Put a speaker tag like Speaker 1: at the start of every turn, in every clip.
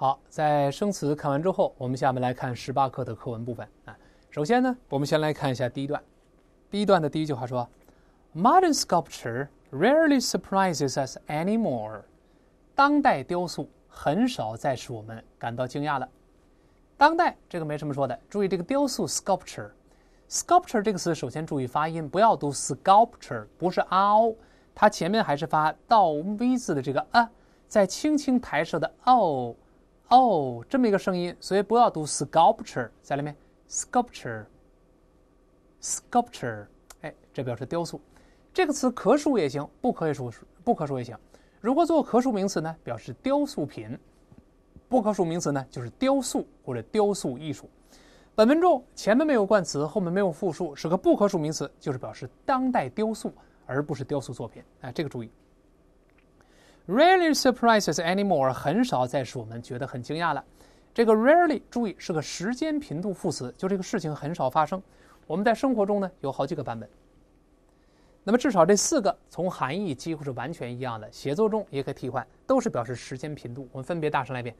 Speaker 1: 好，在生词看完之后，我们下面来看十八课的课文部分啊。首先呢，我们先来看一下第一段。第一段的第一句话说：“Modern sculpture rarely surprises us any more。”当代雕塑很少再使我们感到惊讶了。当代这个没什么说的。注意这个雕塑 “sculpture”，“sculpture” 这个词首先注意发音，不要读 “sculpture”，不是啊欧，它前面还是发倒 v 字的这个啊，在轻轻抬舌的哦。哦，这么一个声音，所以不要读 sculpture 在里面，sculpture，sculpture，哎，这表示雕塑，这个词可数也行，不可数不可数也行。如果做可数名词呢，表示雕塑品；不可数名词呢，就是雕塑或者雕塑艺术。本文中前面没有冠词，后面没有复数，是个不可数名词，就是表示当代雕塑，而不是雕塑作品。哎，这个注意。Rarely surprises anymore，很少再使我们觉得很惊讶了。这个 rarely 注意是个时间频度副词，就这个事情很少发生。我们在生活中呢有好几个版本。那么至少这四个从含义几乎是完全一样的，写作中也可以替换，都是表示时间频度。我们分别大声来一遍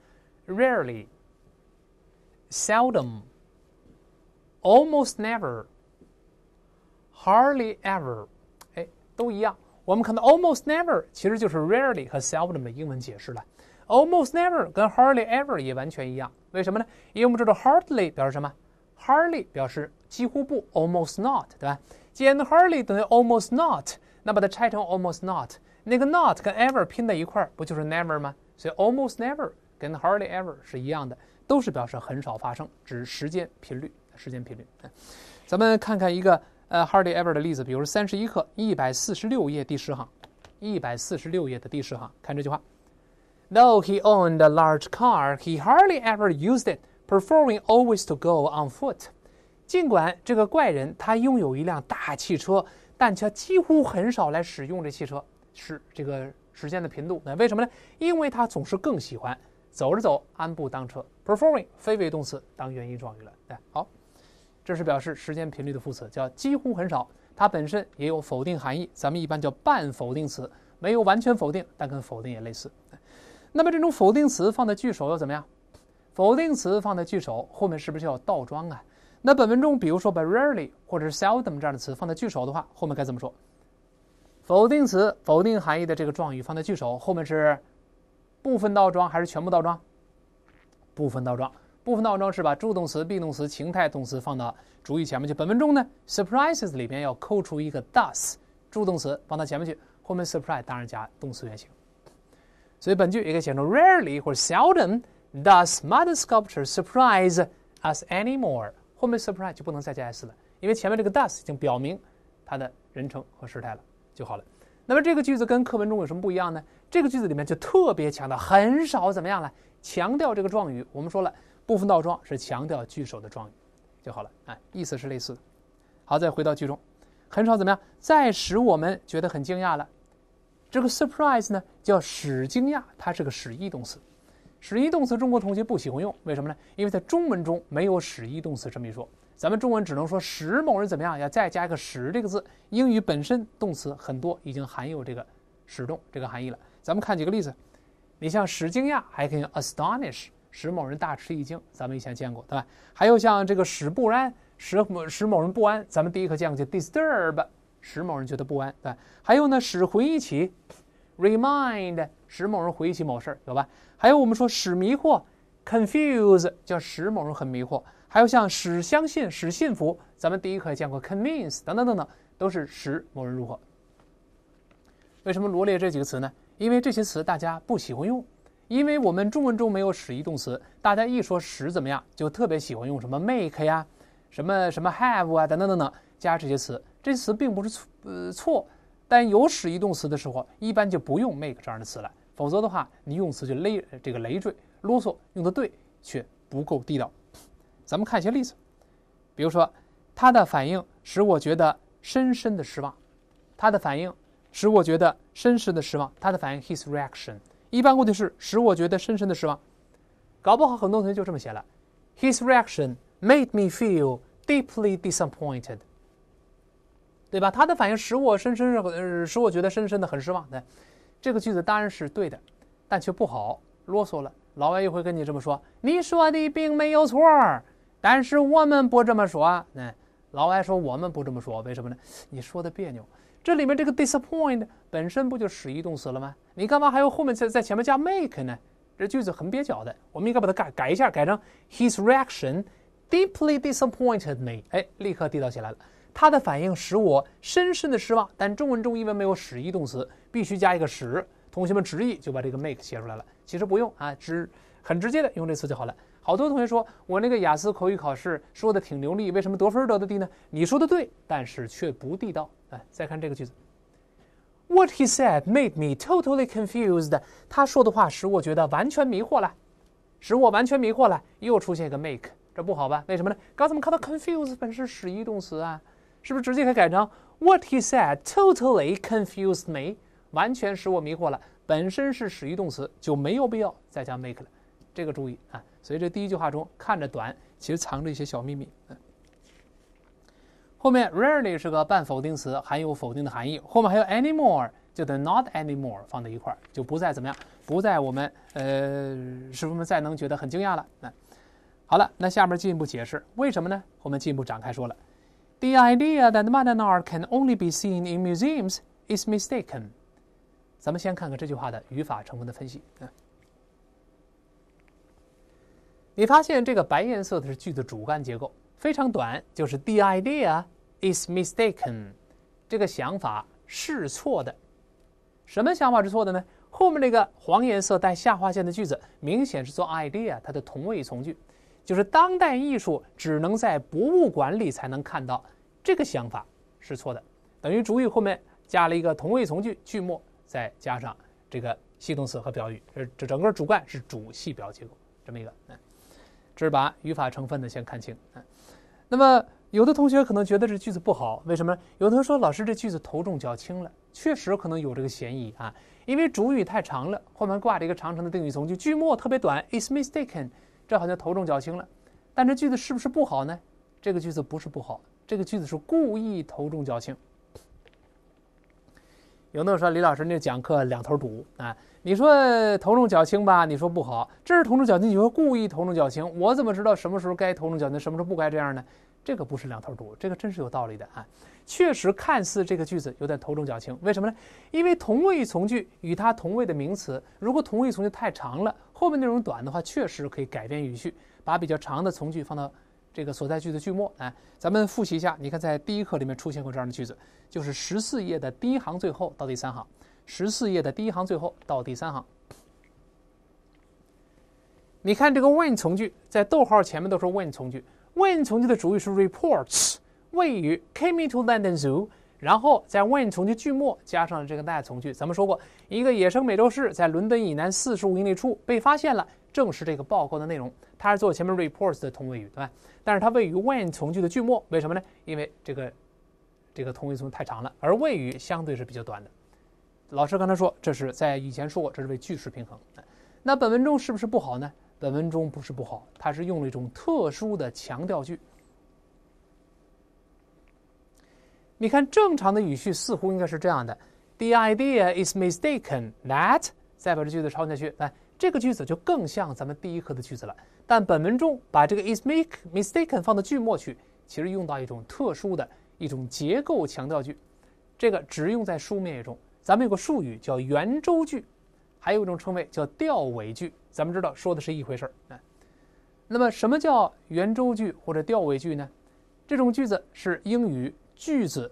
Speaker 1: ：rarely，seldom，almost never，hardly ever，哎，都一样。我们看到 almost never 其实就是 rarely 和 seldom 的英文解释了。almost never 跟 hardly ever 也完全一样，为什么呢？因为我们知道 hardly 表示什么？hardly 表示几乎不，almost not，对吧？既然 hardly 等于 almost not，那把它拆成 almost not，那个 not 跟 ever 拼在一块儿，不就是 never 吗？所以 almost never 跟 hardly ever 是一样的，都是表示很少发生，指时间频率。时间频率。咱们看看一个。呃，hardly ever 的例子，比如三十一课一百四十六页第十行，一百四十六页的第十行，看这句话：No, he owned a large car. He hardly ever used it, preferring always to go on foot. 尽管这个怪人他拥有一辆大汽车，但却几乎很少来使用这汽车，使这个时间的频度。那为什么呢？因为他总是更喜欢走着走，安步当车。Performing 非谓语动词当原因状语了。对，好。这是表示时间频率的副词，叫几乎很少。它本身也有否定含义，咱们一般叫半否定词，没有完全否定，但跟否定也类似。那么这种否定词放在句首要怎么样？否定词放在句首，后面是不是要倒装啊？那本文中，比如说把 rarely 或者是 seldom 这样的词放在句首的话，后面该怎么说？否定词否定含义的这个状语放在句首，后面是部分倒装还是全部倒装？部分倒装。部分倒装是把助动词、be 动词、情态动词放到主语前面去。本文中呢，surprises 里面要扣除一个 does 助动词放到前面去，后面 surprise 当然加动词原形。所以本句也可以写成 rarely 或者 seldom does modern sculpture surprise us anymore。后面 surprise 就不能再加 s 了，因为前面这个 does 已经表明它的人称和时态了，就好了。那么这个句子跟课文中有什么不一样呢？这个句子里面就特别强调很少怎么样了，强调这个状语。我们说了。部分倒装是强调句首的状语，就好了。哎，意思是类似的。好，再回到句中，很少怎么样？再使我们觉得很惊讶了。这个 surprise 呢，叫使惊讶，它是个使意动词。使意动词，中国同学不喜欢用，为什么呢？因为在中文中没有使意动词这么一说。咱们中文只能说使某人怎么样，要再加一个使这个字。英语本身动词很多已经含有这个使动这个含义了。咱们看几个例子，你像使惊讶，还可以用 astonish。使某人大吃一惊，咱们以前见过，对吧？还有像这个使不安，使某使某人不安，咱们第一课见过，叫 disturb，使某人觉得不安，对吧？还有呢，使回忆起，remind，使某人回忆起某事儿，有吧？还有我们说使迷惑，confuse，叫使某人很迷惑。还有像使相信，使信服，咱们第一课也见过，convince 等等等等，都是使某人如何。为什么罗列这几个词呢？因为这些词大家不喜欢用。因为我们中文中没有使役动词，大家一说使怎么样，就特别喜欢用什么 make 呀，什么什么 have 啊，等等等等，加这些词。这些词并不是错，呃错，但有使役动词的时候，一般就不用 make 这样的词了。否则的话，你用词就累，这个累赘、啰嗦，用的对却不够地道。咱们看一些例子，比如说，他的反应使我觉得深深的失望。他的反应使我觉得深深的失望。他的反应 his reaction。一般过去是使我觉得深深的失望，搞不好很多同学就这么写了。His reaction made me feel deeply disappointed，对吧？他的反应使我深深呃使我觉得深深的很失望。对，这个句子当然是对的，但却不好，啰嗦了。老外又会跟你这么说：“你说的并没有错儿，但是我们不这么说。”那老外说我们不这么说，为什么呢？你说的别扭。这里面这个 disappoint 本身不就使役动词了吗？你干嘛还要后面在在前面加 make 呢？这句子很蹩脚的。我们应该把它改改一下，改成 His reaction deeply disappointed me。哎，立刻地道起来了。他的反应使我深深的失望。但中文中因为没有使役动词，必须加一个使。同学们直译就把这个 make 写出来了。其实不用啊，直很直接的用这词就好了。好多同学说，我那个雅思口语考试说的挺流利，为什么得分得的低呢？你说的对，但是却不地道。哎，再看这个句子，What he said made me totally confused。他说的话使我觉得完全迷惑了，使我完全迷惑了。又出现一个 make，这不好吧？为什么呢？刚才我们看到 confuse 本是使役动词啊？是不是直接可以改成 What he said totally confused me，完全使我迷惑了。本身是使役动词，就没有必要再加 make 了。这个注意啊。所以这第一句话中看着短，其实藏着一些小秘密。后面 "rarely" 是个半否定词，含有否定的含义。后面还有 "any more"，就得 "not any more" 放在一块儿，就不再怎么样，不再我们呃师傅们再能觉得很惊讶了。那好了，那下面进一步解释为什么呢？我们进一步展开说了。The idea that Madonna can only be seen in museums is mistaken。咱们先看看这句话的语法成分的分析。嗯你发现这个白颜色的是句子主干结构，非常短，就是 The idea is mistaken。这个想法是错的。什么想法是错的呢？后面那个黄颜色带下划线的句子，明显是做 idea 它的同位语从句，就是当代艺术只能在博物馆里才能看到。这个想法是错的，等于主语后面加了一个同位从句，句末再加上这个系动词和表语，这这整个主干是主系表结构，这么一个，嗯。是把语法成分呢先看清啊。那么有的同学可能觉得这句子不好，为什么？有同学说老师这句子头重脚轻了，确实可能有这个嫌疑啊，因为主语太长了，后面挂着一个长长的定语从句，句末特别短，is mistaken，这好像头重脚轻了。但这句子是不是不好呢？这个句子不是不好，这个句子是故意头重脚轻。有的说李老师，那讲课两头堵啊？你说头重脚轻吧，你说不好，这是头重脚轻。你说故意头重脚轻，我怎么知道什么时候该头重脚轻，什么时候不该这样呢？这个不是两头堵，这个真是有道理的啊！确实，看似这个句子有点头重脚轻，为什么呢？因为同位语从句与它同位的名词，如果同位语从句太长了，后面内容短的话，确实可以改变语序，把比较长的从句放到。这个所在句的句末，哎，咱们复习一下。你看，在第一课里面出现过这样的句子，就是十四页的第一行最后到第三行。十四页的第一行最后到第三行。你看这个 when 从句在逗号前面都是 when 从句，when 从句的主语是 reports，谓语 came into London Zoo，然后在 when 从句句末加上这个 that 从句。咱们说过，一个野生美洲狮在伦敦以南四十五英里处被发现了。正是这个报告的内容，它是做前面 reports 的同位语，对吧？但是它位于 when 从句的句末，为什么呢？因为这个这个同位从太长了，而谓语相对是比较短的。老师刚才说，这是在以前说过，这是为句式平衡。那本文中是不是不好呢？本文中不是不好，它是用了一种特殊的强调句。你看，正常的语序似乎应该是这样的：The idea is mistaken that 再把这句子抄下去来。这个句子就更像咱们第一课的句子了，但本文中把这个 is make mistaken 放到句末去，其实用到一种特殊的一种结构强调句，这个只用在书面语中。咱们有个术语叫圆周句，还有一种称谓叫调尾句，咱们知道说的是一回事儿啊。那么什么叫圆周句或者调尾句呢？这种句子是英语句子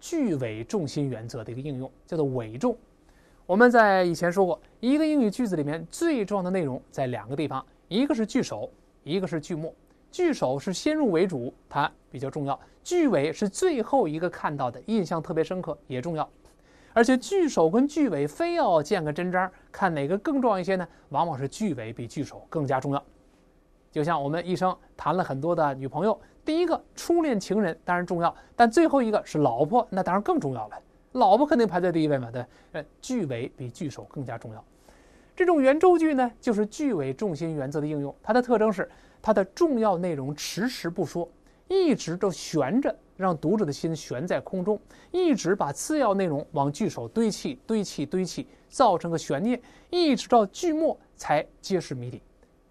Speaker 1: 句尾重心原则的一个应用，叫做尾重。我们在以前说过，一个英语句子里面最重要的内容在两个地方，一个是句首，一个是句末。句首是先入为主，它比较重要；句尾是最后一个看到的，印象特别深刻，也重要。而且句首跟句尾非要见个真章，看哪个更重要一些呢？往往是句尾比句首更加重要。就像我们一生谈了很多的女朋友，第一个初恋情人当然重要，但最后一个是老婆，那当然更重要了。老婆肯定排在第一位嘛？对，呃，句尾比句首更加重要。这种圆周句呢，就是句尾重心原则的应用。它的特征是，它的重要内容迟迟不说，一直都悬着，让读者的心悬在空中，一直把次要内容往句首堆砌，堆砌，堆砌，造成个悬念，一直到句末才揭示谜底。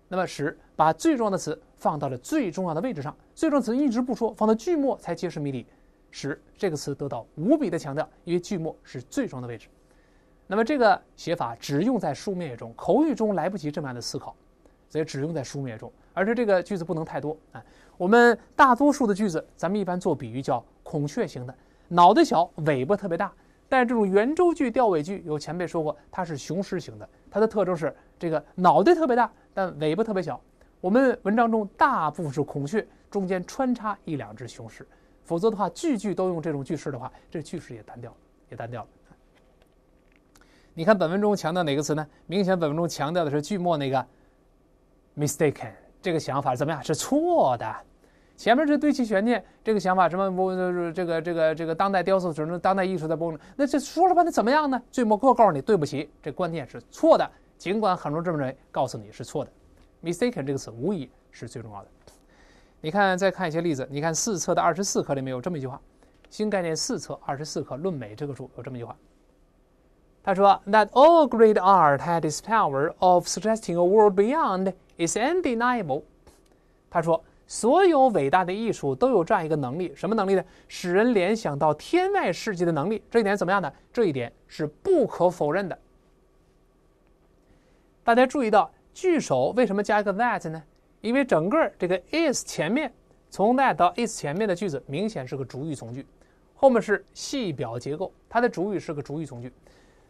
Speaker 1: 那么，使把最重要的词放到了最重要的位置上，最重要的词一直不说，放到句末才揭示谜底。使这个词得到无比的强调，因为句末是最终的位置。那么，这个写法只用在书面语中，口语中来不及这么样的思考，所以只用在书面语中。而且，这个句子不能太多啊。我们大多数的句子，咱们一般做比喻叫孔雀型的，脑袋小，尾巴特别大。但是，这种圆周句、吊尾句，有前辈说过，它是雄狮型的，它的特征是这个脑袋特别大，但尾巴特别小。我们文章中大部分是孔雀，中间穿插一两只雄狮。否则的话，句句都用这种句式的话，这句式也单调，也单调了。你看本文中强调哪个词呢？明显本文中强调的是句末那个 mistaken 这个想法怎么样？是错的。前面是对齐悬念，这个想法什么不这个这个这个当代雕塑只能当代艺术播崩？那这说了吧，那怎么样呢？句末告告诉你，对不起，这观念是错的。尽管很多这么认为，告诉你是错的，mistaken 这个词无疑是最重要的。你看，再看一些例子。你看四册的二十四课里面有这么一句话，《新概念四册二十四课论美》这个书有这么一句话。他说：“That all great art has this power of suggesting a world beyond is undeniable。”他说，所有伟大的艺术都有这样一个能力，什么能力呢？使人联想到天外世界的能力。这一点怎么样呢？这一点是不可否认的。大家注意到句首为什么加一个 that 呢？因为整个这个 is 前面从 that 到 is 前面的句子，明显是个主语从句，后面是系表结构，它的主语是个主语从句。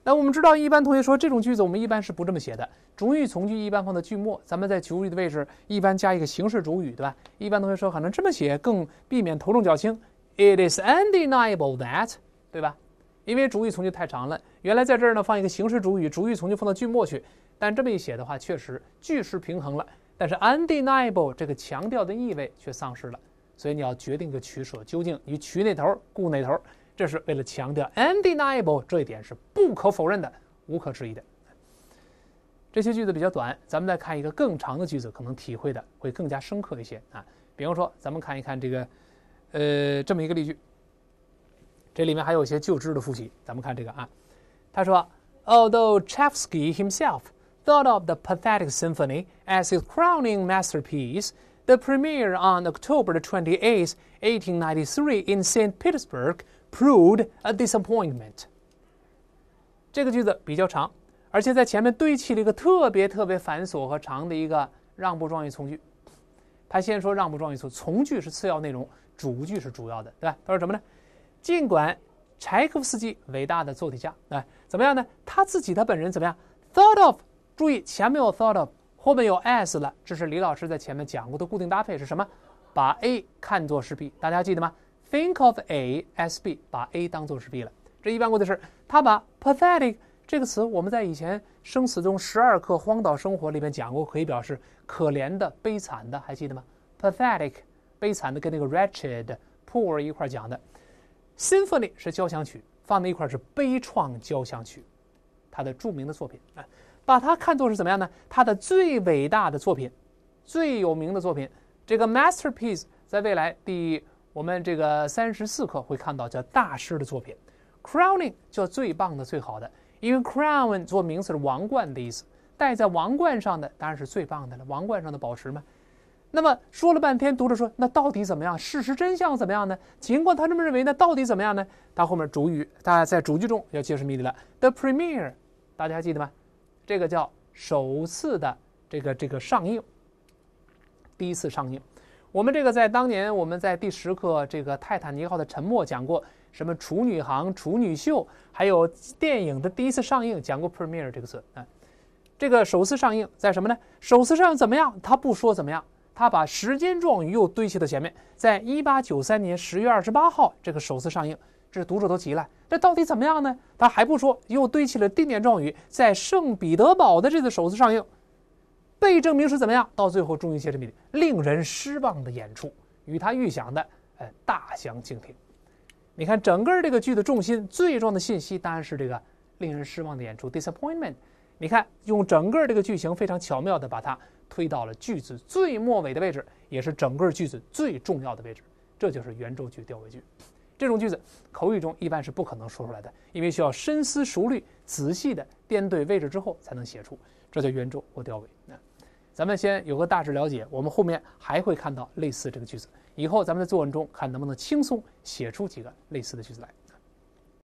Speaker 1: 那我们知道，一般同学说这种句子，我们一般是不这么写的。主语从句一般放在句末，咱们在主语的位置一般加一个形式主语，对吧？一般同学说，可能这么写更避免头重脚轻。It is undeniable that，对吧？因为主语从句太长了，原来在这儿呢放一个形式主语，主语从句放到句末去。但这么一写的话，确实句式平衡了。但是 undeniable 这个强调的意味却丧失了，所以你要决定个取舍，究竟你取哪头，顾哪头，这是为了强调 undeniable 这一点是不可否认的，无可置疑的。这些句子比较短，咱们再看一个更长的句子，可能体会的会更加深刻一些啊。比方说，咱们看一看这个，呃，这么一个例句。这里面还有一些旧知的复习，咱们看这个啊。他说，Although Chevsky himself thought of the Pathetic Symphony as his crowning masterpiece, the premiere on October 28, 1893, in St. Petersburg proved a disappointment. 这个句子比较长，而且在前面堆砌了一个特别特别繁琐和长的一个让步状语从句。他先说让步状语从从句是次要内容，主句是主要的，对吧？他说什么呢？尽管柴可夫斯基伟大的作曲家，哎，怎么样呢？他自己他本人怎么样？Thought of 注意，前面有 thought of，后面有 as 了。这是李老师在前面讲过的固定搭配是什么？把 A 看作是 B，大家记得吗？Think of A as B，把 A 当作是 B 了。这一般过的是他把 pathetic 这个词，我们在以前《生死中十二课荒岛生活》里面讲过，可以表示可怜的、悲惨的，还记得吗？pathetic，悲惨的，跟那个 wretched、poor 一块讲的。Symphony 是交响曲，放在一块是悲怆交响曲，他的著名的作品啊。把它看作是怎么样呢？他的最伟大的作品，最有名的作品，这个 masterpiece 在未来第我们这个三十四课会看到叫大师的作品。Crowning 叫最棒的、最好的，因为 crown 做名词是王冠的意思，戴在王冠上的当然是最棒的了。王冠上的宝石嘛。那么说了半天，读者说那到底怎么样？事实真相怎么样呢？尽管他这么认为呢，到底怎么样呢？他后面主语大家在主句中要揭示秘密了。The premier，大家还记得吗？这个叫首次的这个这个上映，第一次上映。我们这个在当年我们在第十课《这个泰坦尼克号的沉默》讲过什么？处女航、处女秀，还有电影的第一次上映讲过 “premiere” 这个词啊。这个首次上映在什么呢？首次上映怎么样？他不说怎么样，他把时间状语又堆砌到前面。在一八九三年十月二十八号，这个首次上映。这读者都急了，这到底怎么样呢？他还不说，又堆起了定点状语，在圣彼得堡的这次首次上映，被证明是怎么样？到最后终于揭示秘密，令人失望的演出，与他预想的呃大相径庭。你看整个这个剧的重心，最重要的信息当然是这个令人失望的演出 （disappointment）。你看用整个这个句型非常巧妙地把它推到了句子最末尾的位置，也是整个句子最重要的位置。这就是圆周剧调位句。这种句子，口语中一般是不可能说出来的，因为需要深思熟虑、仔细地颠对位置之后才能写出，这叫圆周或调尾。那，咱们先有个大致了解，我们后面还会看到类似这个句子，以后咱们在作文中看能不能轻松写出几个类似的句子来。